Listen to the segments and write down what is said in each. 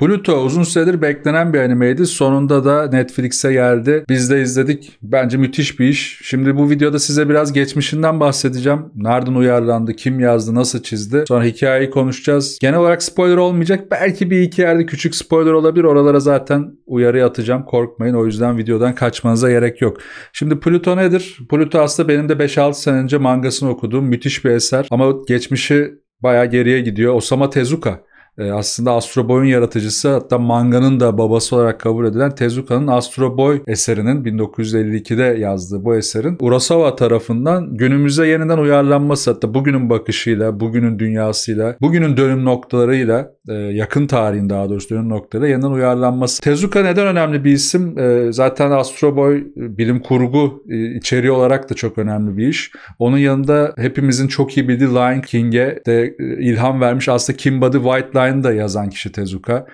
Pluto uzun süredir beklenen bir animeydi. Sonunda da Netflix'e geldi. Biz de izledik. Bence müthiş bir iş. Şimdi bu videoda size biraz geçmişinden bahsedeceğim. Nereden uyarlandı, kim yazdı, nasıl çizdi. Sonra hikayeyi konuşacağız. Genel olarak spoiler olmayacak. Belki bir iki yerde küçük spoiler olabilir. Oralara zaten uyarı atacağım. Korkmayın. O yüzden videodan kaçmanıza gerek yok. Şimdi Pluto nedir? Pluto aslında benim de 5-6 sene önce mangasını okuduğum müthiş bir eser. Ama geçmişi bayağı geriye gidiyor. Osama Tezuka ee, aslında Astro Boy'un yaratıcısı hatta manganın da babası olarak kabul edilen Tezuka'nın Astro Boy eserinin 1952'de yazdığı bu eserin Urasawa tarafından günümüze yeniden uyarlanması hatta bugünün bakışıyla, bugünün dünyasıyla, bugünün dönüm noktalarıyla e, yakın tarihin daha doğrusu dönüm noktaları yeniden uyarlanması. Tezuka neden önemli bir isim? E, zaten Astro Boy e, bilim kurgu içeriği olarak da çok önemli bir iş. Onun yanında hepimizin çok iyi bildiği Lion King'e de ilham vermiş aslında Kimbadi White Lion Line'da yazan kişi Tezuka.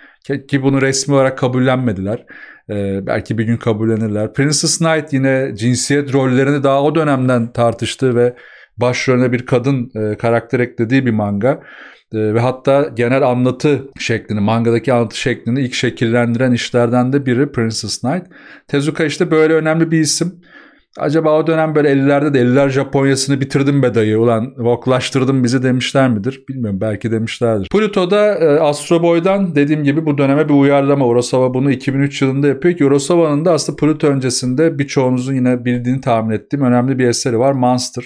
Ki bunu resmi olarak kabullenmediler. Ee, belki bir gün kabullenirler. Princess Knight yine cinsiyet rollerini daha o dönemden tartıştığı ve başrolüne bir kadın e, karakter eklediği bir manga. E, ve hatta genel anlatı şeklini, mangadaki anlatı şeklini ilk şekillendiren işlerden de biri Princess Knight. Tezuka işte böyle önemli bir isim. Acaba o dönem böyle 50'lerde de 50'ler Japonya'sını bitirdim be dayı ulan voklaştırdım bizi demişler midir? Bilmiyorum belki demişlerdir. Pluto'da e, Astro Boy'dan dediğim gibi bu döneme bir uyarlama. Urasawa bunu 2003 yılında yapıyor ki Urasawa'nın da aslında Pluto öncesinde birçoğunuzun yine bildiğini tahmin ettiğim önemli bir eseri var Monster.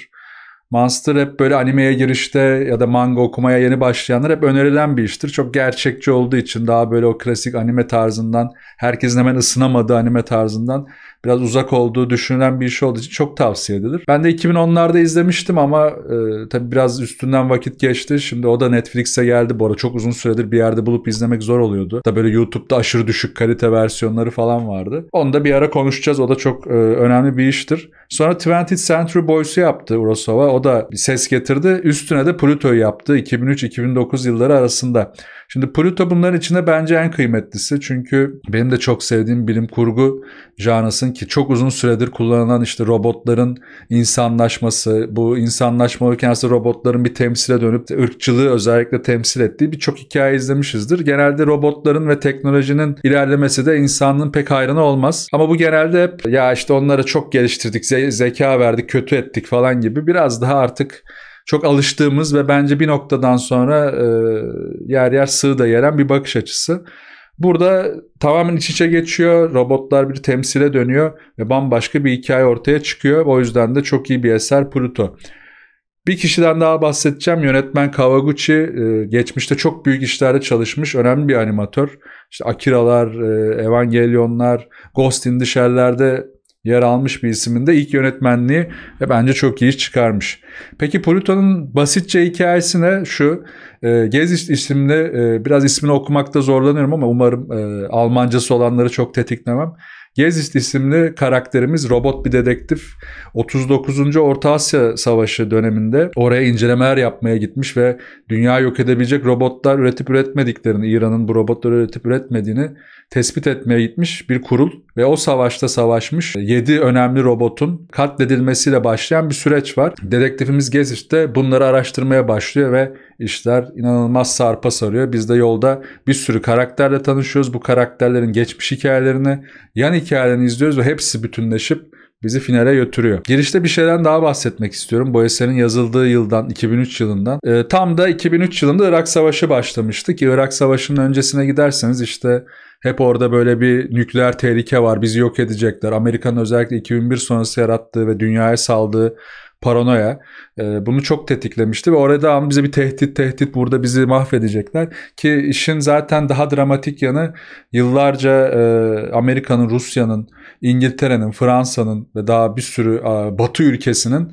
Monster hep böyle animeye girişte ya da manga okumaya yeni başlayanlar hep önerilen bir iştir. Çok gerçekçi olduğu için daha böyle o klasik anime tarzından, herkesin hemen ısınamadığı anime tarzından biraz uzak olduğu düşünülen bir şey olduğu için çok tavsiye edilir. Ben de 2010'larda izlemiştim ama e, tabii biraz üstünden vakit geçti. Şimdi o da Netflix'e geldi. Bu arada çok uzun süredir bir yerde bulup izlemek zor oluyordu. Da böyle YouTube'da aşırı düşük kalite versiyonları falan vardı. Onu da bir ara konuşacağız. O da çok e, önemli bir iştir. Sonra 20th Century Boys'u yaptı Urasova. O da bir ses getirdi. Üstüne de Pluto'yu yaptı 2003-2009 yılları arasında. Şimdi Pluto bunların içinde bence en kıymetlisi. Çünkü benim de çok sevdiğim bilim kurgu janrasının ki çok uzun süredir kullanılan işte robotların insanlaşması, bu insanlaşma olurken robotların bir temsile dönüp ırkçılığı özellikle temsil ettiği birçok hikaye izlemişizdir. Genelde robotların ve teknolojinin ilerlemesi de insanlığın pek hayranı olmaz. Ama bu genelde hep ya işte onlara çok geliştirdik, ze- zeka verdik, kötü ettik falan gibi biraz daha artık çok alıştığımız ve bence bir noktadan sonra e, yer yer sığ da yeren bir bakış açısı. Burada tamamen iç içe geçiyor. Robotlar bir temsile dönüyor ve bambaşka bir hikaye ortaya çıkıyor. O yüzden de çok iyi bir eser Pluto. Bir kişiden daha bahsedeceğim. Yönetmen Kawaguchi e, geçmişte çok büyük işlerde çalışmış önemli bir animatör. İşte Akira'lar, e, Evangelion'lar, Ghost in the Shell'lerde yer almış bir isiminde ilk yönetmenliği ve bence çok iyi iş çıkarmış. Peki Pluto'nun basitçe hikayesine Şu e, Gez isimli e, biraz ismini okumakta zorlanıyorum ama umarım e, Almancası olanları çok tetiklemem. Gezist isimli karakterimiz robot bir dedektif 39. Orta Asya Savaşı döneminde oraya incelemeler yapmaya gitmiş ve dünya yok edebilecek robotlar üretip üretmediklerini, İran'ın bu robotları üretip üretmediğini tespit etmeye gitmiş bir kurul ve o savaşta savaşmış 7 önemli robotun katledilmesiyle başlayan bir süreç var. Dedektifimiz Geziş de bunları araştırmaya başlıyor ve işler inanılmaz sarpa sarıyor. Biz de yolda bir sürü karakterle tanışıyoruz. Bu karakterlerin geçmiş hikayelerini, yan hikayelerini izliyoruz ve hepsi bütünleşip bizi finale götürüyor. Girişte bir şeyden daha bahsetmek istiyorum. Bu eserin yazıldığı yıldan 2003 yılından. E, tam da 2003 yılında Irak Savaşı başlamıştı ki Irak Savaşı'nın öncesine giderseniz işte hep orada böyle bir nükleer tehlike var. Bizi yok edecekler. Amerika'nın özellikle 2001 sonrası yarattığı ve dünyaya saldığı paranoya e, bunu çok tetiklemişti ve orada ama bize bir tehdit tehdit burada bizi mahvedecekler ki işin zaten daha dramatik yanı yıllarca e, Amerika'nın, Rusya'nın, İngiltere'nin, Fransa'nın ve daha bir sürü e, Batı ülkesinin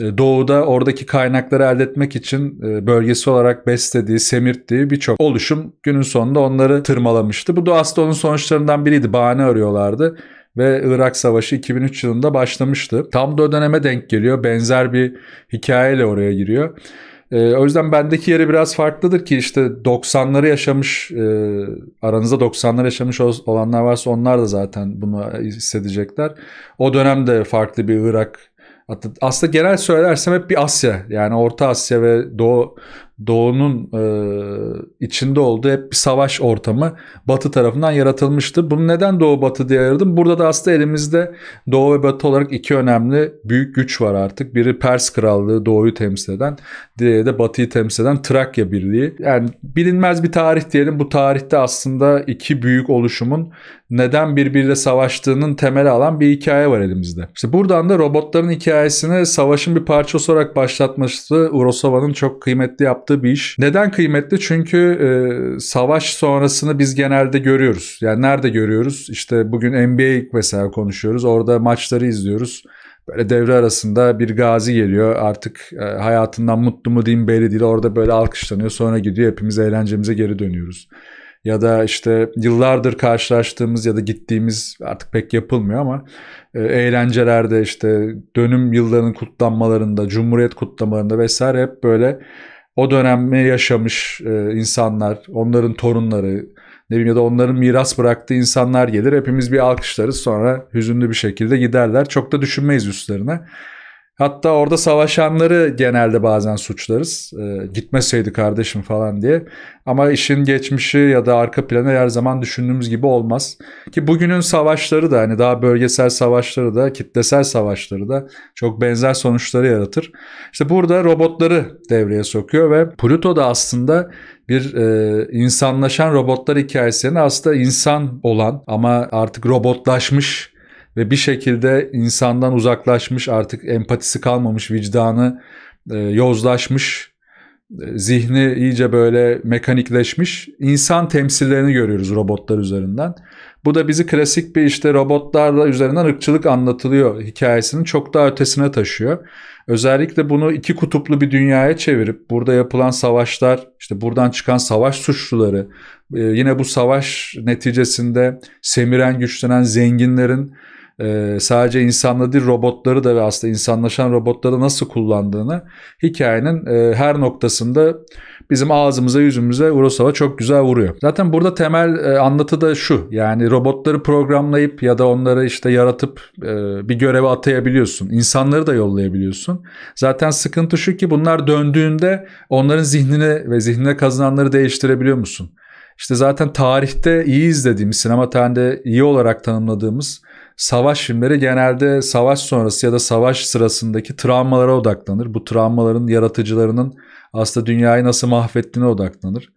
ee, doğuda oradaki kaynakları elde etmek için e, bölgesi olarak beslediği, semirttiği birçok oluşum günün sonunda onları tırmalamıştı. Bu da aslında onun sonuçlarından biriydi. Bahane arıyorlardı ve Irak Savaşı 2003 yılında başlamıştı. Tam da o döneme denk geliyor. Benzer bir hikayeyle oraya giriyor. E, o yüzden bendeki yeri biraz farklıdır ki işte 90'ları yaşamış, e, aranızda 90'ları yaşamış olanlar varsa onlar da zaten bunu hissedecekler. O dönemde farklı bir Irak aslında genel söylersem hep bir Asya yani Orta Asya ve Doğu doğunun e, içinde olduğu hep bir savaş ortamı batı tarafından yaratılmıştı. Bunu neden doğu batı diye ayırdım? Burada da aslında elimizde doğu ve batı olarak iki önemli büyük güç var artık. Biri Pers Krallığı doğuyu temsil eden, diğeri de batıyı temsil eden Trakya Birliği. Yani bilinmez bir tarih diyelim. Bu tarihte aslında iki büyük oluşumun neden birbiriyle savaştığının temeli alan bir hikaye var elimizde. İşte buradan da robotların hikayesini savaşın bir parçası olarak başlatması Urosova'nın çok kıymetli yaptığı yaptığı bir iş. Neden kıymetli? Çünkü e, savaş sonrasını biz genelde görüyoruz. Yani nerede görüyoruz? İşte bugün NBA mesela konuşuyoruz. Orada maçları izliyoruz. Böyle devre arasında bir gazi geliyor. Artık e, hayatından mutlu mu diyeyim belli değil. Orada böyle alkışlanıyor. Sonra gidiyor. Hepimiz eğlencemize geri dönüyoruz ya da işte yıllardır karşılaştığımız ya da gittiğimiz artık pek yapılmıyor ama e, eğlencelerde işte dönüm yıllarının kutlanmalarında, cumhuriyet kutlamalarında vesaire hep böyle o dönemi yaşamış e, insanlar, onların torunları, ne bileyim ya da onların miras bıraktığı insanlar gelir. Hepimiz bir alkışlarız sonra hüzünlü bir şekilde giderler. Çok da düşünmeyiz üstlerine. Hatta orada savaşanları genelde bazen suçlarız. E, gitmeseydi kardeşim falan diye. Ama işin geçmişi ya da arka planı her zaman düşündüğümüz gibi olmaz. Ki bugünün savaşları da hani daha bölgesel savaşları da kitlesel savaşları da çok benzer sonuçları yaratır. İşte burada robotları devreye sokuyor ve Pluto da aslında bir e, insanlaşan robotlar hikayesini aslında insan olan ama artık robotlaşmış ve bir şekilde insandan uzaklaşmış artık empatisi kalmamış vicdanı e, yozlaşmış e, zihni iyice böyle mekanikleşmiş insan temsillerini görüyoruz robotlar üzerinden. Bu da bizi klasik bir işte robotlarla üzerinden ırkçılık anlatılıyor hikayesinin çok daha ötesine taşıyor. Özellikle bunu iki kutuplu bir dünyaya çevirip burada yapılan savaşlar, işte buradan çıkan savaş suçluları, e, yine bu savaş neticesinde semiren güçlenen zenginlerin ee, sadece insanla değil robotları da ve aslında insanlaşan robotları nasıl kullandığını hikayenin e, her noktasında bizim ağzımıza yüzümüze Urosava çok güzel vuruyor. Zaten burada temel e, anlatı da şu yani robotları programlayıp ya da onları işte yaratıp e, bir göreve atayabiliyorsun. İnsanları da yollayabiliyorsun. Zaten sıkıntı şu ki bunlar döndüğünde onların zihnini ve zihnine kazananları değiştirebiliyor musun? İşte zaten tarihte iyi izlediğimiz, sinema tarihinde iyi olarak tanımladığımız savaş filmleri genelde savaş sonrası ya da savaş sırasındaki travmalara odaklanır. Bu travmaların yaratıcılarının aslında dünyayı nasıl mahvettiğine odaklanır.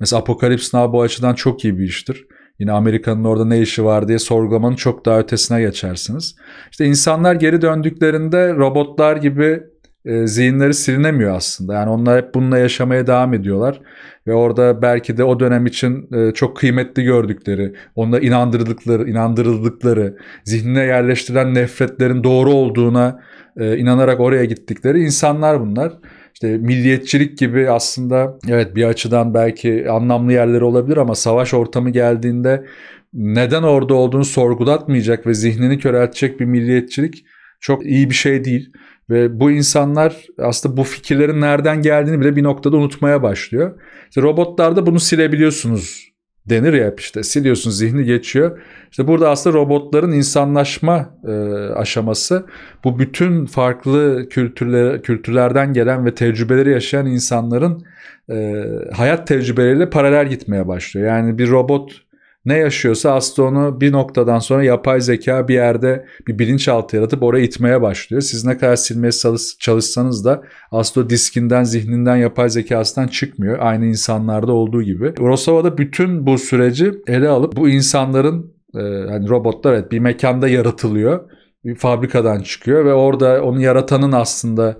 Mesela Apokalips Now bu açıdan çok iyi bir iştir. Yine Amerika'nın orada ne işi var diye sorgulamanın çok daha ötesine geçersiniz. İşte insanlar geri döndüklerinde robotlar gibi e, zihinleri silinemiyor aslında. Yani onlar hep bununla yaşamaya devam ediyorlar ve orada belki de o dönem için e, çok kıymetli gördükleri, onunla inandırdıkları, inandırıldıkları, zihnine yerleştirilen nefretlerin doğru olduğuna e, inanarak oraya gittikleri insanlar bunlar. İşte milliyetçilik gibi aslında evet bir açıdan belki anlamlı yerleri olabilir ama savaş ortamı geldiğinde neden orada olduğunu sorgulatmayacak ve zihnini köreltecek bir milliyetçilik çok iyi bir şey değil. Ve bu insanlar aslında bu fikirlerin nereden geldiğini bile bir noktada unutmaya başlıyor. İşte robotlarda bunu silebiliyorsunuz denir ya işte siliyorsun zihni geçiyor. İşte burada aslında robotların insanlaşma e, aşaması bu bütün farklı kültürler, kültürlerden gelen ve tecrübeleri yaşayan insanların e, hayat tecrübeleriyle paralel gitmeye başlıyor. Yani bir robot ne yaşıyorsa aslında onu bir noktadan sonra yapay zeka bir yerde bir bilinçaltı yaratıp oraya itmeye başlıyor. Siz ne kadar silmeye çalışsanız da aslında diskinden, zihninden, yapay zekasından çıkmıyor. Aynı insanlarda olduğu gibi. Urosawa'da bütün bu süreci ele alıp bu insanların yani e, robotlar evet bir mekanda yaratılıyor. Bir fabrikadan çıkıyor ve orada onu yaratanın aslında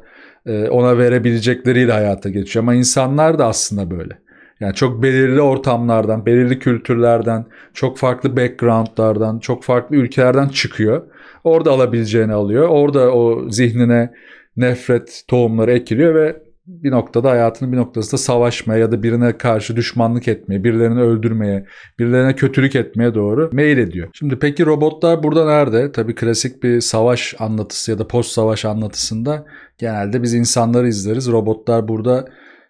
e, ona verebilecekleriyle hayata geçiyor. Ama insanlar da aslında böyle. Yani çok belirli ortamlardan, belirli kültürlerden, çok farklı backgroundlardan, çok farklı ülkelerden çıkıyor. Orada alabileceğini alıyor. Orada o zihnine nefret tohumları ekiliyor ve bir noktada hayatının bir noktasında savaşmaya ya da birine karşı düşmanlık etmeye, birilerini öldürmeye, birilerine kötülük etmeye doğru meyil ediyor. Şimdi peki robotlar burada nerede? Tabii klasik bir savaş anlatısı ya da post savaş anlatısında genelde biz insanları izleriz. Robotlar burada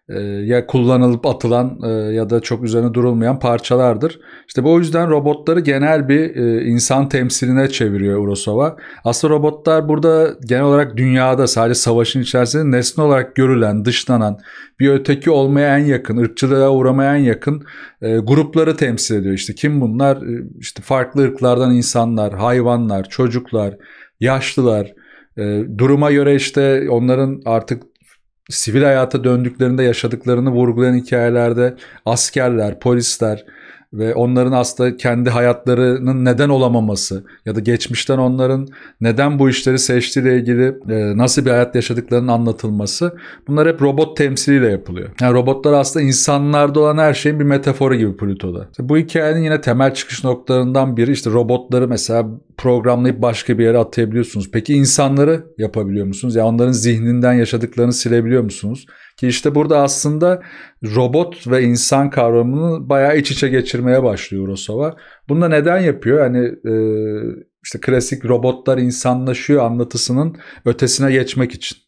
ee, ya kullanılıp atılan e, ya da çok üzerine durulmayan parçalardır. İşte bu yüzden robotları genel bir e, insan temsiline çeviriyor Urosova. Aslında robotlar burada genel olarak dünyada sadece savaşın içerisinde nesne olarak görülen, dışlanan, bir öteki olmaya en yakın, ırkçılığa uğramaya en yakın e, grupları temsil ediyor. İşte kim bunlar? İşte farklı ırklardan insanlar, hayvanlar, çocuklar, yaşlılar, duruma göre işte onların artık sivil hayata döndüklerinde yaşadıklarını vurgulayan hikayelerde askerler, polisler ve onların aslında kendi hayatlarının neden olamaması ya da geçmişten onların neden bu işleri seçtiğiyle ilgili e, nasıl bir hayat yaşadıklarının anlatılması bunlar hep robot temsiliyle yapılıyor. Yani robotlar aslında insanlarda olan her şeyin bir metaforu gibi Pluto'da. Bu hikayenin yine temel çıkış noktalarından biri işte robotları mesela programlayıp başka bir yere atayabiliyorsunuz. Peki insanları yapabiliyor musunuz? Ya yani onların zihninden yaşadıklarını silebiliyor musunuz? Ki işte burada aslında robot ve insan kavramını bayağı iç içe geçirmeye başlıyor Kurosawa. Bunu da neden yapıyor? Yani e, işte klasik robotlar insanlaşıyor anlatısının ötesine geçmek için.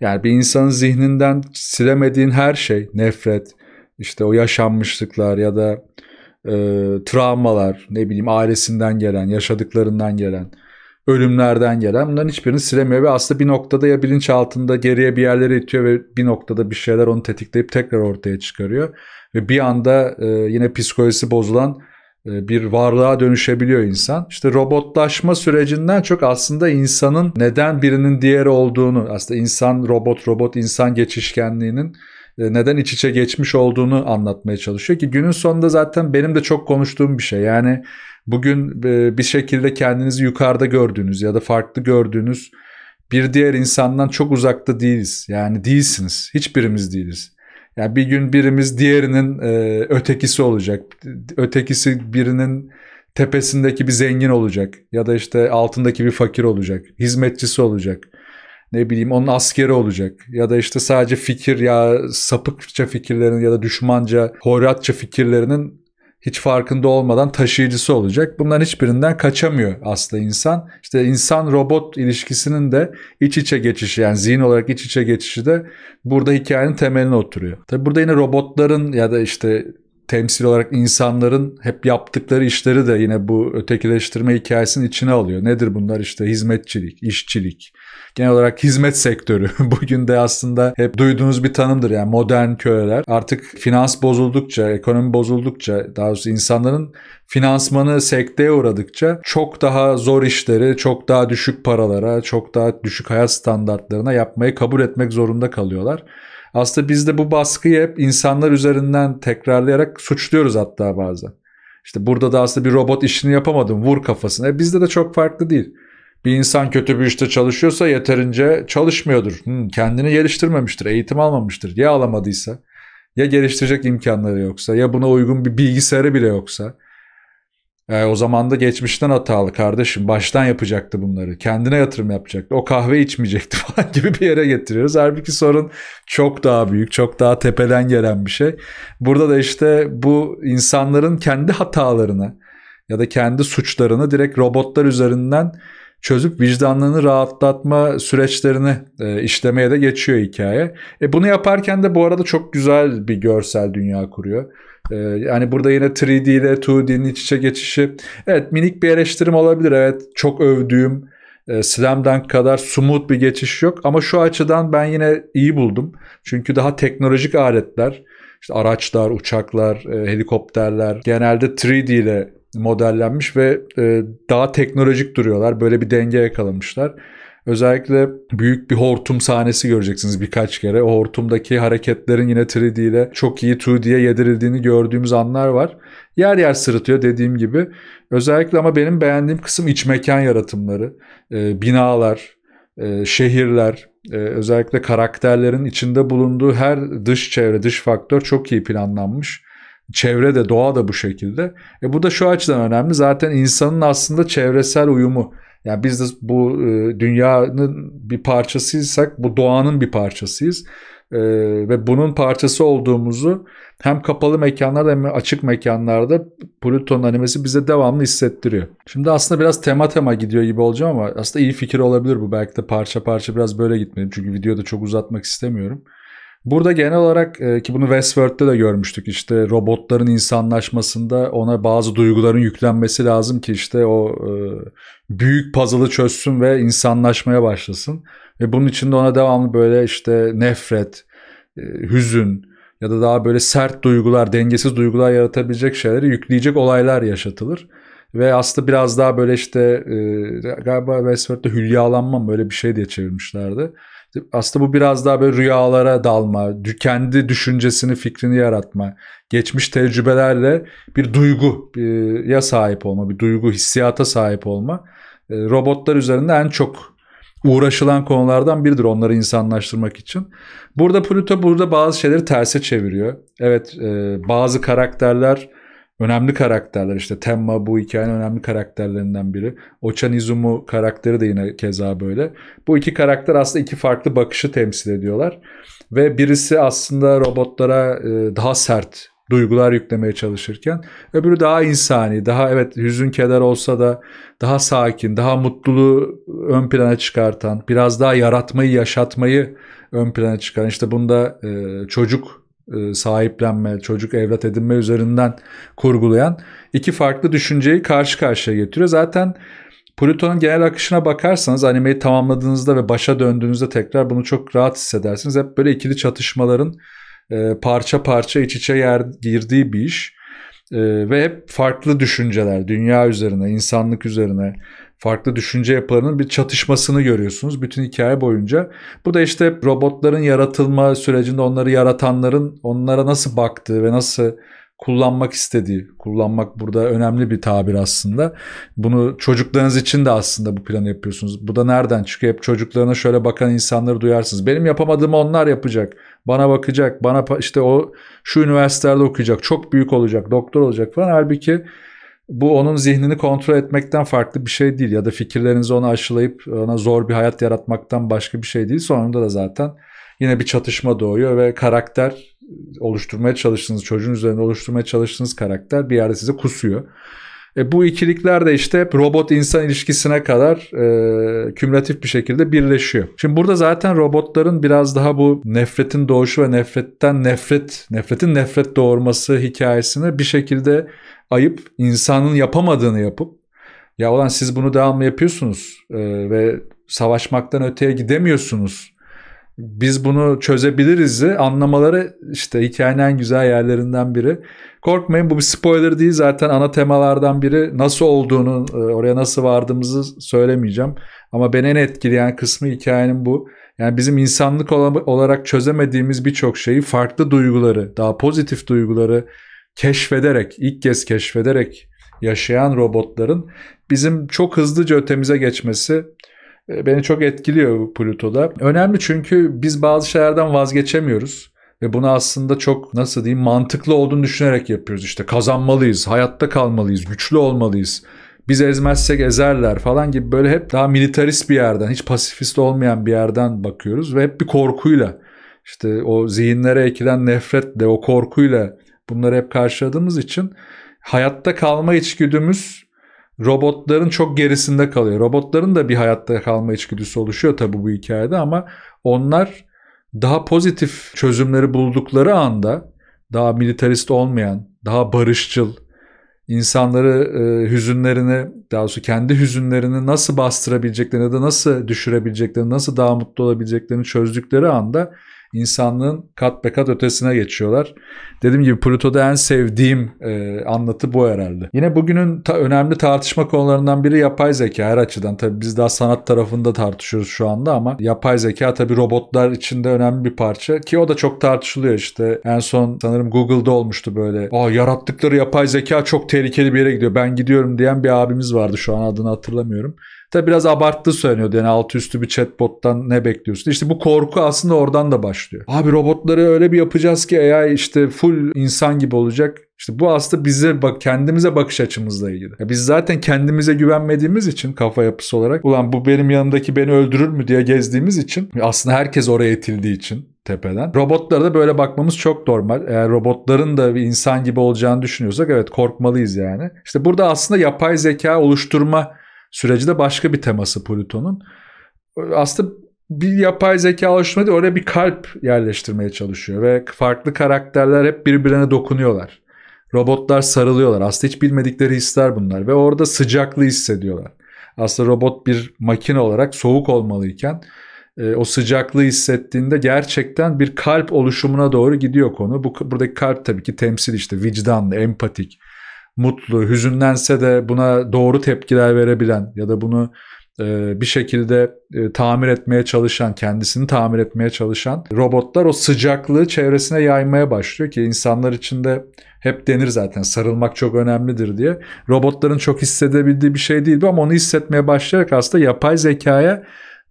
Yani bir insanın zihninden silemediğin her şey, nefret, işte o yaşanmışlıklar ya da e, travmalar, ne bileyim ailesinden gelen, yaşadıklarından gelen, ölümlerden gelen bunların hiçbirini silemiyor ve aslında bir noktada ya bilinç altında geriye bir yerlere itiyor ve bir noktada bir şeyler onu tetikleyip tekrar ortaya çıkarıyor. Ve bir anda e, yine psikolojisi bozulan e, bir varlığa dönüşebiliyor insan. İşte robotlaşma sürecinden çok aslında insanın neden birinin diğeri olduğunu, aslında insan robot robot insan geçişkenliğinin e, neden iç içe geçmiş olduğunu anlatmaya çalışıyor ki günün sonunda zaten benim de çok konuştuğum bir şey. Yani bugün e, bir şekilde kendinizi yukarıda gördüğünüz ya da farklı gördüğünüz bir diğer insandan çok uzakta değiliz. Yani değilsiniz. Hiçbirimiz değiliz. Yani bir gün birimiz diğerinin e, ötekisi olacak. Ötekisi birinin tepesindeki bir zengin olacak ya da işte altındaki bir fakir olacak, hizmetçisi olacak ne bileyim onun askeri olacak. Ya da işte sadece fikir ya sapıkça fikirlerin ya da düşmanca, horatça fikirlerinin hiç farkında olmadan taşıyıcısı olacak. Bunların hiçbirinden kaçamıyor aslında insan. İşte insan robot ilişkisinin de iç içe geçişi yani zihin olarak iç içe geçişi de burada hikayenin temeline oturuyor. Tabi burada yine robotların ya da işte temsil olarak insanların hep yaptıkları işleri de yine bu ötekileştirme hikayesinin içine alıyor. Nedir bunlar işte hizmetçilik, işçilik, genel olarak hizmet sektörü. Bugün de aslında hep duyduğunuz bir tanımdır yani modern köleler. Artık finans bozuldukça, ekonomi bozuldukça, daha doğrusu insanların finansmanı sekteye uğradıkça çok daha zor işleri, çok daha düşük paralara, çok daha düşük hayat standartlarına yapmayı kabul etmek zorunda kalıyorlar. Aslında biz de bu baskıyı hep insanlar üzerinden tekrarlayarak suçluyoruz hatta bazen. İşte burada da aslında bir robot işini yapamadım, vur kafasına. E bizde de çok farklı değil. Bir insan kötü bir işte çalışıyorsa yeterince çalışmıyordur. Hmm, kendini geliştirmemiştir, eğitim almamıştır. Ya alamadıysa, ya geliştirecek imkanları yoksa, ya buna uygun bir bilgisayarı bile yoksa. E, o zaman da geçmişten hatalı kardeşim. Baştan yapacaktı bunları. Kendine yatırım yapacaktı. O kahve içmeyecekti falan gibi bir yere getiriyoruz. Halbuki sorun çok daha büyük, çok daha tepeden gelen bir şey. Burada da işte bu insanların kendi hatalarını ya da kendi suçlarını direkt robotlar üzerinden çözüp vicdanlarını rahatlatma süreçlerini e, işlemeye de geçiyor hikaye. E, bunu yaparken de bu arada çok güzel bir görsel dünya kuruyor. E, yani burada yine 3D ile 2D'nin iç içe geçişi. Evet minik bir eleştirim olabilir. Evet çok övdüğüm e, Slam Dunk kadar smooth bir geçiş yok. Ama şu açıdan ben yine iyi buldum. Çünkü daha teknolojik aletler, işte araçlar, uçaklar, e, helikopterler genelde 3D ile modellenmiş ve e, daha teknolojik duruyorlar. Böyle bir denge yakalamışlar. Özellikle büyük bir hortum sahnesi göreceksiniz birkaç kere. O hortumdaki hareketlerin yine 3D ile çok iyi 2D'ye yedirildiğini gördüğümüz anlar var. Yer yer sırıtıyor dediğim gibi. Özellikle ama benim beğendiğim kısım iç mekan yaratımları. E, binalar, e, şehirler, e, özellikle karakterlerin içinde bulunduğu her dış çevre, dış faktör çok iyi planlanmış. Çevre de doğa da bu şekilde. E bu da şu açıdan önemli. Zaten insanın aslında çevresel uyumu. Yani biz de bu e, dünyanın bir parçasıysak bu doğanın bir parçasıyız. E, ve bunun parçası olduğumuzu hem kapalı mekanlarda hem açık mekanlarda Plüton animesi bize devamlı hissettiriyor. Şimdi aslında biraz tema tema gidiyor gibi olacağım ama aslında iyi fikir olabilir bu. Belki de parça parça biraz böyle gitmedim. Çünkü videoda çok uzatmak istemiyorum. Burada genel olarak e, ki bunu Westworld'de de görmüştük işte robotların insanlaşmasında ona bazı duyguların yüklenmesi lazım ki işte o e, büyük puzzle'ı çözsün ve insanlaşmaya başlasın. Ve bunun için de ona devamlı böyle işte nefret, e, hüzün ya da daha böyle sert duygular, dengesiz duygular yaratabilecek şeyleri yükleyecek olaylar yaşatılır. Ve aslında biraz daha böyle işte e, galiba Westworld'de hülyalanma böyle bir şey diye çevirmişlerdi aslında bu biraz daha böyle rüyalara dalma, kendi düşüncesini, fikrini yaratma, geçmiş tecrübelerle bir duygu e, ya sahip olma, bir duygu, hissiyata sahip olma. E, robotlar üzerinde en çok uğraşılan konulardan biridir onları insanlaştırmak için. Burada Pluto burada bazı şeyleri terse çeviriyor. Evet e, bazı karakterler önemli karakterler işte Temma bu hikayenin önemli karakterlerinden biri. Oçan Izumu karakteri de yine keza böyle. Bu iki karakter aslında iki farklı bakışı temsil ediyorlar. Ve birisi aslında robotlara e, daha sert duygular yüklemeye çalışırken öbürü daha insani, daha evet hüzün keder olsa da daha sakin, daha mutluluğu ön plana çıkartan, biraz daha yaratmayı, yaşatmayı ön plana çıkaran. İşte bunda e, çocuk e, sahiplenme, çocuk evlat edinme üzerinden kurgulayan iki farklı düşünceyi karşı karşıya getiriyor. Zaten Pluton'un genel akışına bakarsanız animeyi tamamladığınızda ve başa döndüğünüzde tekrar bunu çok rahat hissedersiniz. Hep böyle ikili çatışmaların e, parça parça iç içe yer girdiği bir iş. E, ve hep farklı düşünceler dünya üzerine, insanlık üzerine, farklı düşünce yapılarının bir çatışmasını görüyorsunuz bütün hikaye boyunca. Bu da işte robotların yaratılma sürecinde onları yaratanların onlara nasıl baktığı ve nasıl kullanmak istediği, kullanmak burada önemli bir tabir aslında. Bunu çocuklarınız için de aslında bu planı yapıyorsunuz. Bu da nereden çıkıyor? Hep çocuklarına şöyle bakan insanları duyarsınız. Benim yapamadığımı onlar yapacak. Bana bakacak, bana işte o şu üniversitelerde okuyacak, çok büyük olacak, doktor olacak falan. Halbuki bu onun zihnini kontrol etmekten farklı bir şey değil ya da fikirlerinizi ona aşılayıp ona zor bir hayat yaratmaktan başka bir şey değil. Sonunda da zaten yine bir çatışma doğuyor ve karakter oluşturmaya çalıştığınız, çocuğun üzerinde oluşturmaya çalıştığınız karakter bir yerde size kusuyor. E, bu ikilikler de işte robot insan ilişkisine kadar e, kümülatif bir şekilde birleşiyor. Şimdi burada zaten robotların biraz daha bu nefretin doğuşu ve nefretten nefret, nefretin nefret doğurması hikayesini bir şekilde ayıp insanın yapamadığını yapıp ya olan siz bunu devamlı yapıyorsunuz e, ve savaşmaktan öteye gidemiyorsunuz. Biz bunu çözebiliriz de anlamaları işte hikayenin en güzel yerlerinden biri. Korkmayın bu bir spoiler değil zaten ana temalardan biri nasıl olduğunu e, oraya nasıl vardığımızı söylemeyeceğim. Ama beni en etkileyen kısmı hikayenin bu. Yani bizim insanlık olarak çözemediğimiz birçok şeyi farklı duyguları daha pozitif duyguları keşfederek, ilk kez keşfederek yaşayan robotların bizim çok hızlıca ötemize geçmesi e, beni çok etkiliyor Pluto'da. Önemli çünkü biz bazı şeylerden vazgeçemiyoruz. Ve bunu aslında çok nasıl diyeyim mantıklı olduğunu düşünerek yapıyoruz. işte kazanmalıyız, hayatta kalmalıyız, güçlü olmalıyız. Biz ezmezsek ezerler falan gibi böyle hep daha militarist bir yerden, hiç pasifist olmayan bir yerden bakıyoruz ve hep bir korkuyla işte o zihinlere ekilen nefretle, o korkuyla Bunları hep karşıladığımız için hayatta kalma içgüdümüz robotların çok gerisinde kalıyor. Robotların da bir hayatta kalma içgüdüsü oluşuyor tabii bu hikayede ama onlar daha pozitif çözümleri buldukları anda daha militarist olmayan, daha barışçıl, insanları e, hüzünlerini, daha doğrusu kendi hüzünlerini nasıl bastırabileceklerini de nasıl düşürebileceklerini, nasıl daha mutlu olabileceklerini çözdükleri anda insanlığın kat be kat ötesine geçiyorlar. Dediğim gibi Pluto'da en sevdiğim e, anlatı bu herhalde. Yine bugünün ta önemli tartışma konularından biri yapay zeka her açıdan. Tabii biz daha sanat tarafında tartışıyoruz şu anda ama yapay zeka tabii robotlar içinde önemli bir parça ki o da çok tartışılıyor işte. En son sanırım Google'da olmuştu böyle. Aa yarattıkları yapay zeka çok tehlikeli bir yere gidiyor. Ben gidiyorum diyen bir abimiz vardı şu an adını hatırlamıyorum. Tabi biraz abarttı söyleniyordu. Yani altı üstü bir chatbot'tan ne bekliyorsun? İşte bu korku aslında oradan da başlıyor. Abi robotları öyle bir yapacağız ki AI işte full insan gibi olacak. İşte bu aslında bize bak kendimize bakış açımızla ilgili. Ya biz zaten kendimize güvenmediğimiz için kafa yapısı olarak ulan bu benim yanındaki beni öldürür mü diye gezdiğimiz için aslında herkes oraya itildiği için tepeden. Robotlara da böyle bakmamız çok normal. Eğer robotların da bir insan gibi olacağını düşünüyorsak evet korkmalıyız yani. İşte burada aslında yapay zeka oluşturma süreci de başka bir teması Plüton'un. Aslında bir yapay zeka oluşturma değil, oraya bir kalp yerleştirmeye çalışıyor ve farklı karakterler hep birbirine dokunuyorlar. Robotlar sarılıyorlar. Aslında hiç bilmedikleri hisler bunlar ve orada sıcaklığı hissediyorlar. Aslında robot bir makine olarak soğuk olmalıyken e, o sıcaklığı hissettiğinde gerçekten bir kalp oluşumuna doğru gidiyor konu. Bu buradaki kalp tabii ki temsil işte vicdanlı, empatik, mutlu, hüzünlense de buna doğru tepkiler verebilen ya da bunu e, bir şekilde e, tamir etmeye çalışan, kendisini tamir etmeye çalışan robotlar o sıcaklığı çevresine yaymaya başlıyor ki insanlar için de hep denir zaten sarılmak çok önemlidir diye. Robotların çok hissedebildiği bir şey değil ama onu hissetmeye başlayarak aslında yapay zekaya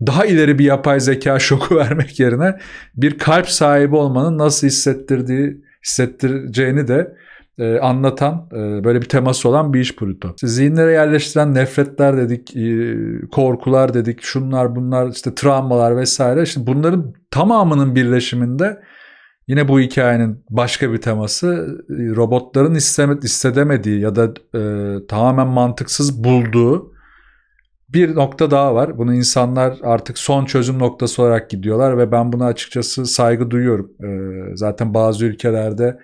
daha ileri bir yapay zeka şoku vermek yerine bir kalp sahibi olmanın nasıl hissettirdiği hissettireceğini de e, anlatan, e, böyle bir teması olan bir iş Pluto. İşte zihinlere yerleştiren nefretler dedik, e, korkular dedik, şunlar bunlar işte travmalar vesaire. Şimdi bunların tamamının birleşiminde yine bu hikayenin başka bir teması e, robotların istedemediği ya da e, tamamen mantıksız bulduğu bir nokta daha var. Bunu insanlar artık son çözüm noktası olarak gidiyorlar ve ben buna açıkçası saygı duyuyorum. E, zaten bazı ülkelerde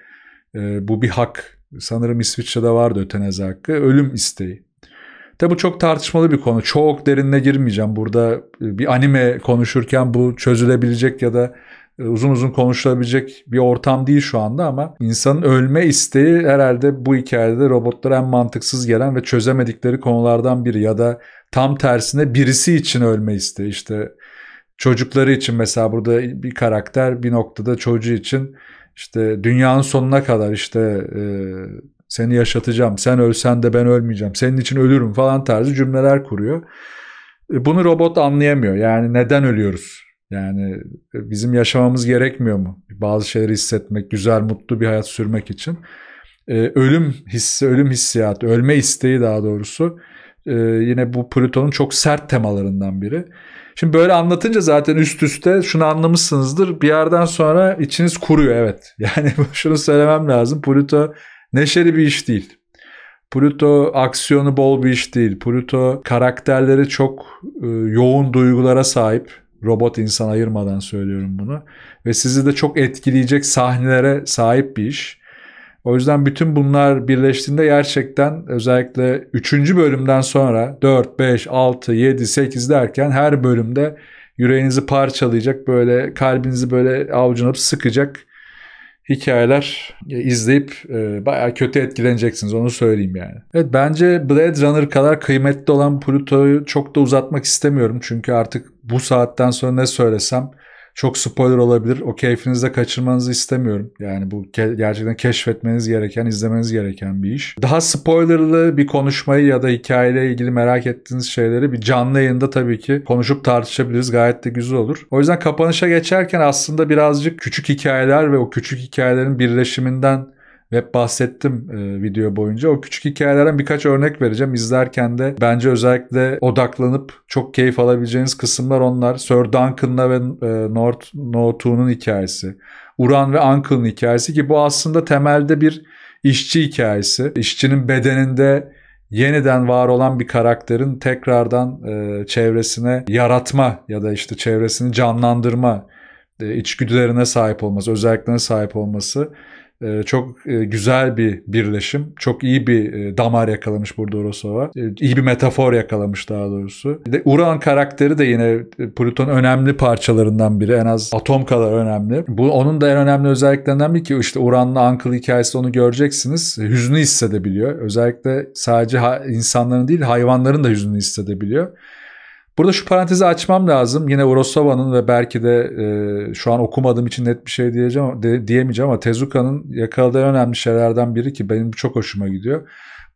e, bu bir hak. Sanırım İsviçre'de vardı ötenazi hakkı. Ölüm isteği. Tabi bu çok tartışmalı bir konu. Çok derinine girmeyeceğim. Burada e, bir anime konuşurken bu çözülebilecek ya da e, uzun uzun konuşulabilecek bir ortam değil şu anda ama insanın ölme isteği herhalde bu hikayede robotlara en mantıksız gelen ve çözemedikleri konulardan biri ya da tam tersine birisi için ölme isteği işte çocukları için mesela burada bir karakter bir noktada çocuğu için işte dünyanın sonuna kadar işte e, seni yaşatacağım, sen ölsen de ben ölmeyeceğim, senin için ölürüm falan tarzı cümleler kuruyor. E, bunu robot anlayamıyor. Yani neden ölüyoruz? Yani e, bizim yaşamamız gerekmiyor mu? Bazı şeyleri hissetmek, güzel, mutlu bir hayat sürmek için. E, ölüm hissi, ölüm hissiyatı, ölme isteği daha doğrusu e, yine bu Plüton'un çok sert temalarından biri. Şimdi böyle anlatınca zaten üst üste şunu anlamışsınızdır. Bir yerden sonra içiniz kuruyor evet. Yani şunu söylemem lazım. Pluto neşeli bir iş değil. Pluto aksiyonu bol bir iş değil. Pluto karakterleri çok e, yoğun duygulara sahip. Robot insan ayırmadan söylüyorum bunu. Ve sizi de çok etkileyecek sahnelere sahip bir iş. O yüzden bütün bunlar birleştiğinde gerçekten özellikle 3. bölümden sonra 4, 5, 6, 7, 8 derken her bölümde yüreğinizi parçalayacak böyle kalbinizi böyle avucuna sıkacak hikayeler e, izleyip e, bayağı kötü etkileneceksiniz onu söyleyeyim yani. Evet bence Blade Runner kadar kıymetli olan Pluto'yu çok da uzatmak istemiyorum. Çünkü artık bu saatten sonra ne söylesem çok spoiler olabilir. O keyfinizde kaçırmanızı istemiyorum. Yani bu ke- gerçekten keşfetmeniz gereken, izlemeniz gereken bir iş. Daha spoilerlı bir konuşmayı ya da hikayeyle ilgili merak ettiğiniz şeyleri bir canlı yayında tabii ki konuşup tartışabiliriz. Gayet de güzel olur. O yüzden kapanışa geçerken aslında birazcık küçük hikayeler ve o küçük hikayelerin birleşiminden hep bahsettim e, video boyunca. O küçük hikayelerden birkaç örnek vereceğim. İzlerken de bence özellikle odaklanıp çok keyif alabileceğiniz kısımlar onlar. Sir Duncan'la ve e, North North'un hikayesi. Uran ve Uncle'ın hikayesi ki bu aslında temelde bir işçi hikayesi. İşçinin bedeninde yeniden var olan bir karakterin tekrardan e, çevresine yaratma ya da işte çevresini canlandırma e, içgüdülerine sahip olması, özelliklerine sahip olması ee, çok e, güzel bir birleşim. Çok iyi bir e, damar yakalamış burada Urasova. E, iyi bir metafor yakalamış daha doğrusu. Uran karakteri de yine Plüton önemli parçalarından biri. En az atom kadar önemli. Bu onun da en önemli özelliklerinden biri ki işte Uran'la Uncle hikayesi onu göreceksiniz. Hüznü hissedebiliyor. Özellikle sadece insanların değil hayvanların da hüznünü hissedebiliyor. Burada şu parantezi açmam lazım. Yine Urosawa'nın ve belki de e, şu an okumadığım için net bir şey diyeceğim de, diyemeyeceğim ama Tezuka'nın yakaladığı önemli şeylerden biri ki benim çok hoşuma gidiyor.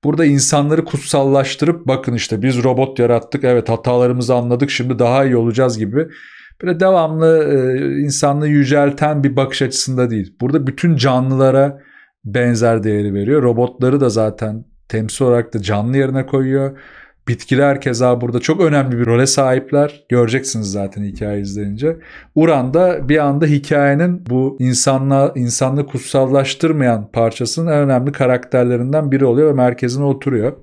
Burada insanları kutsallaştırıp bakın işte biz robot yarattık evet hatalarımızı anladık şimdi daha iyi olacağız gibi böyle devamlı e, insanlığı yücelten bir bakış açısında değil. Burada bütün canlılara benzer değeri veriyor. Robotları da zaten temsil olarak da canlı yerine koyuyor Bitkiler keza burada çok önemli bir role sahipler. Göreceksiniz zaten hikaye izleyince. Uran da bir anda hikayenin bu insanla insanlığı kutsallaştırmayan parçasının en önemli karakterlerinden biri oluyor ve merkezine oturuyor.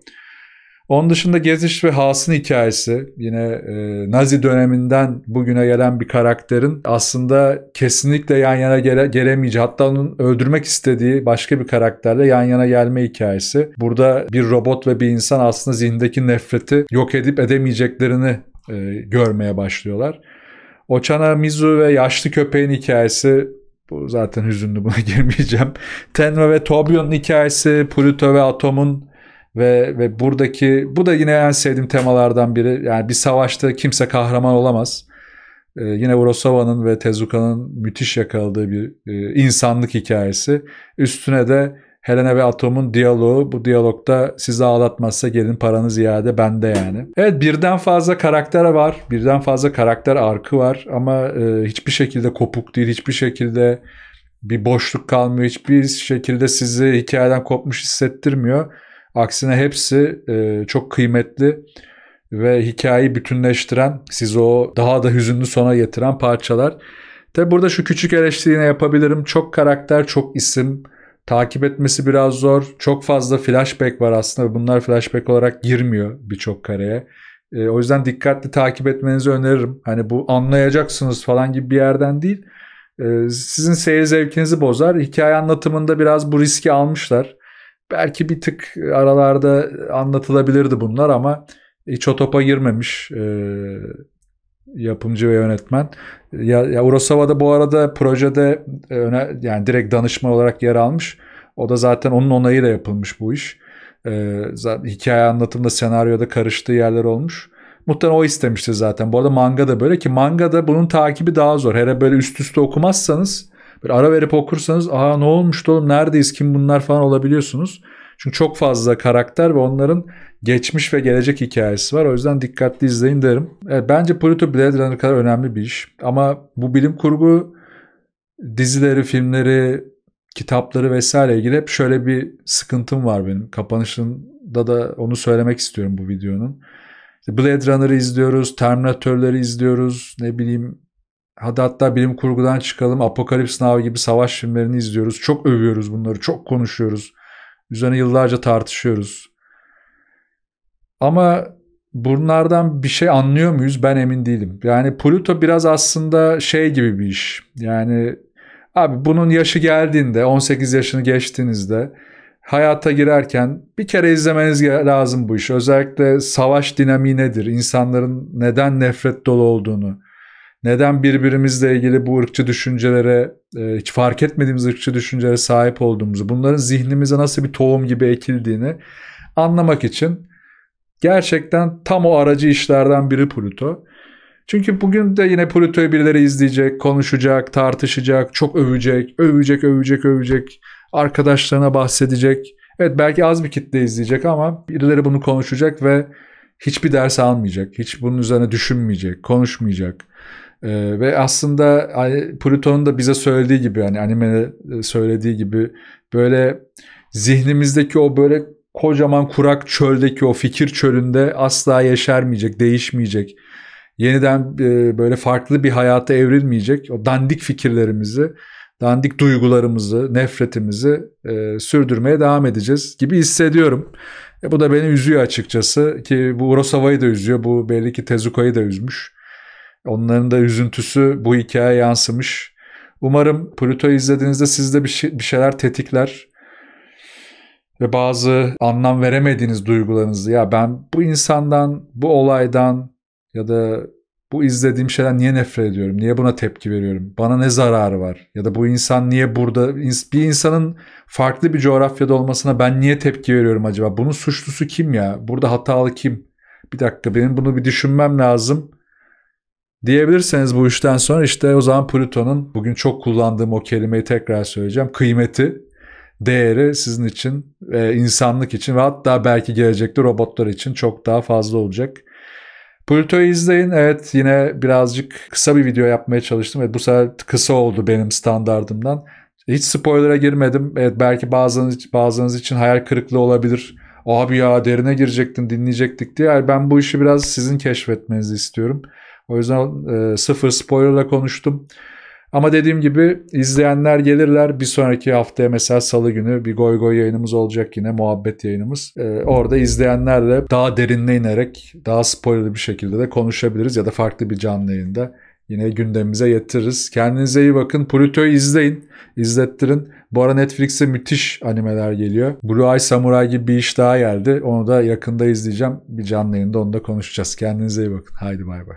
Onun dışında Geziş ve Has'ın hikayesi yine e, Nazi döneminden bugüne gelen bir karakterin aslında kesinlikle yan yana gele, gelemeyeceği hatta onun öldürmek istediği başka bir karakterle yan yana gelme hikayesi. Burada bir robot ve bir insan aslında zihindeki nefreti yok edip edemeyeceklerini e, görmeye başlıyorlar. O'Chana Mizu ve yaşlı köpeğin hikayesi bu zaten hüzünlü buna girmeyeceğim. Tenma ve Tobion'un hikayesi, Pluto ve Atom'un ve ve buradaki bu da yine en sevdiğim temalardan biri. Yani bir savaşta kimse kahraman olamaz. Ee, yine Urosawa'nın ve Tezuka'nın müthiş yakaladığı bir e, insanlık hikayesi. Üstüne de Helena ve Atom'un diyaloğu. Bu diyalogda sizi ağlatmazsa gelin paranı ziyade bende yani. Evet birden fazla karakter var. Birden fazla karakter arkı var. Ama e, hiçbir şekilde kopuk değil. Hiçbir şekilde bir boşluk kalmıyor. Hiçbir şekilde sizi hikayeden kopmuş hissettirmiyor. Aksine hepsi e, çok kıymetli ve hikayeyi bütünleştiren, sizi o daha da hüzünlü sona getiren parçalar. Tabi burada şu küçük eleştirine yapabilirim. Çok karakter, çok isim. Takip etmesi biraz zor. Çok fazla flashback var aslında. Bunlar flashback olarak girmiyor birçok kareye. E, o yüzden dikkatli takip etmenizi öneririm. Hani bu anlayacaksınız falan gibi bir yerden değil. E, sizin seyir zevkinizi bozar. Hikaye anlatımında biraz bu riski almışlar. Belki bir tık e, aralarda anlatılabilirdi bunlar ama hiç o topa girmemiş e, yapımcı ve yönetmen. Ya, ya Urosawa da bu arada projede e, öne, yani direkt danışma olarak yer almış. O da zaten onun onayıyla yapılmış bu iş. E, zaten hikaye anlatımda senaryoda karıştığı yerler olmuş. Muhtemelen o istemişti zaten. Bu arada manga da böyle ki manga da bunun takibi daha zor. Hele böyle üst üste okumazsanız Böyle ara verip okursanız aha ne olmuştu oğlum neredeyiz kim bunlar falan olabiliyorsunuz. Çünkü çok fazla karakter ve onların geçmiş ve gelecek hikayesi var. O yüzden dikkatli izleyin derim. Evet, bence Pluto Blade Runner kadar önemli bir iş. Ama bu bilim kurgu dizileri, filmleri, kitapları vesaire ilgili hep şöyle bir sıkıntım var benim. Kapanışında da onu söylemek istiyorum bu videonun. Blade Runner'ı izliyoruz, Terminator'ları izliyoruz, ne bileyim Hadi hatta bilim kurgudan çıkalım. Apokalips Now gibi savaş filmlerini izliyoruz. Çok övüyoruz bunları. Çok konuşuyoruz. Üzerine yıllarca tartışıyoruz. Ama bunlardan bir şey anlıyor muyuz? Ben emin değilim. Yani Pluto biraz aslında şey gibi bir iş. Yani abi bunun yaşı geldiğinde 18 yaşını geçtiğinizde hayata girerken bir kere izlemeniz lazım bu iş, Özellikle savaş dinamiği nedir? İnsanların neden nefret dolu olduğunu, neden birbirimizle ilgili bu ırkçı düşüncelere, e, hiç fark etmediğimiz ırkçı düşüncelere sahip olduğumuzu, bunların zihnimize nasıl bir tohum gibi ekildiğini anlamak için gerçekten tam o aracı işlerden biri Pluto. Çünkü bugün de yine Pluto'yu birileri izleyecek, konuşacak, tartışacak, çok övecek, övecek, övecek, övecek, arkadaşlarına bahsedecek. Evet belki az bir kitle izleyecek ama birileri bunu konuşacak ve hiçbir ders almayacak, hiç bunun üzerine düşünmeyecek, konuşmayacak. Ee, ve aslında Pluton'un da bize söylediği gibi yani anime e, söylediği gibi böyle zihnimizdeki o böyle kocaman kurak çöldeki o fikir çölünde asla yeşermeyecek, değişmeyecek. Yeniden e, böyle farklı bir hayata evrilmeyecek o dandik fikirlerimizi, dandik duygularımızı, nefretimizi e, sürdürmeye devam edeceğiz gibi hissediyorum. E, bu da beni üzüyor açıkçası ki bu Urosawa'yı da üzüyor, bu belli ki Tezuka'yı da üzmüş. Onların da üzüntüsü bu hikaye yansımış. Umarım Pluto izlediğinizde sizde bir, şey, bir şeyler tetikler ve bazı anlam veremediğiniz duygularınızı ya ben bu insandan, bu olaydan ya da bu izlediğim şeyden niye nefret ediyorum? Niye buna tepki veriyorum? Bana ne zararı var? Ya da bu insan niye burada? Bir insanın farklı bir coğrafyada olmasına ben niye tepki veriyorum acaba? Bunun suçlusu kim ya? Burada hatalı kim? Bir dakika benim bunu bir düşünmem lazım. Diyebilirseniz bu üçten sonra işte o zaman Plüton'un bugün çok kullandığım o kelimeyi tekrar söyleyeceğim. Kıymeti, değeri sizin için, e, insanlık için ve hatta belki gelecekte robotlar için çok daha fazla olacak. Pluto'yu izleyin. Evet yine birazcık kısa bir video yapmaya çalıştım. ve bu sefer kısa oldu benim standardımdan. Hiç spoiler'a girmedim. Evet belki bazılarınız, bazılarınız için hayal kırıklığı olabilir. Abi ya derine girecektin dinleyecektik diye. Yani ben bu işi biraz sizin keşfetmenizi istiyorum. O yüzden e, sıfır spoilerla konuştum. Ama dediğim gibi izleyenler gelirler. Bir sonraki haftaya mesela salı günü bir goy goy yayınımız olacak yine muhabbet yayınımız. Ee, orada izleyenlerle daha derinle inerek daha spoilerlı bir şekilde de konuşabiliriz ya da farklı bir canlı yayında yine gündemimize getiririz. Kendinize iyi bakın. Pluto'yu izleyin. izlettirin. Bu ara Netflix'e müthiş animeler geliyor. Blue Eye Samurai gibi bir iş daha geldi. Onu da yakında izleyeceğim. Bir canlı yayında onu da konuşacağız. Kendinize iyi bakın. Haydi bay bay.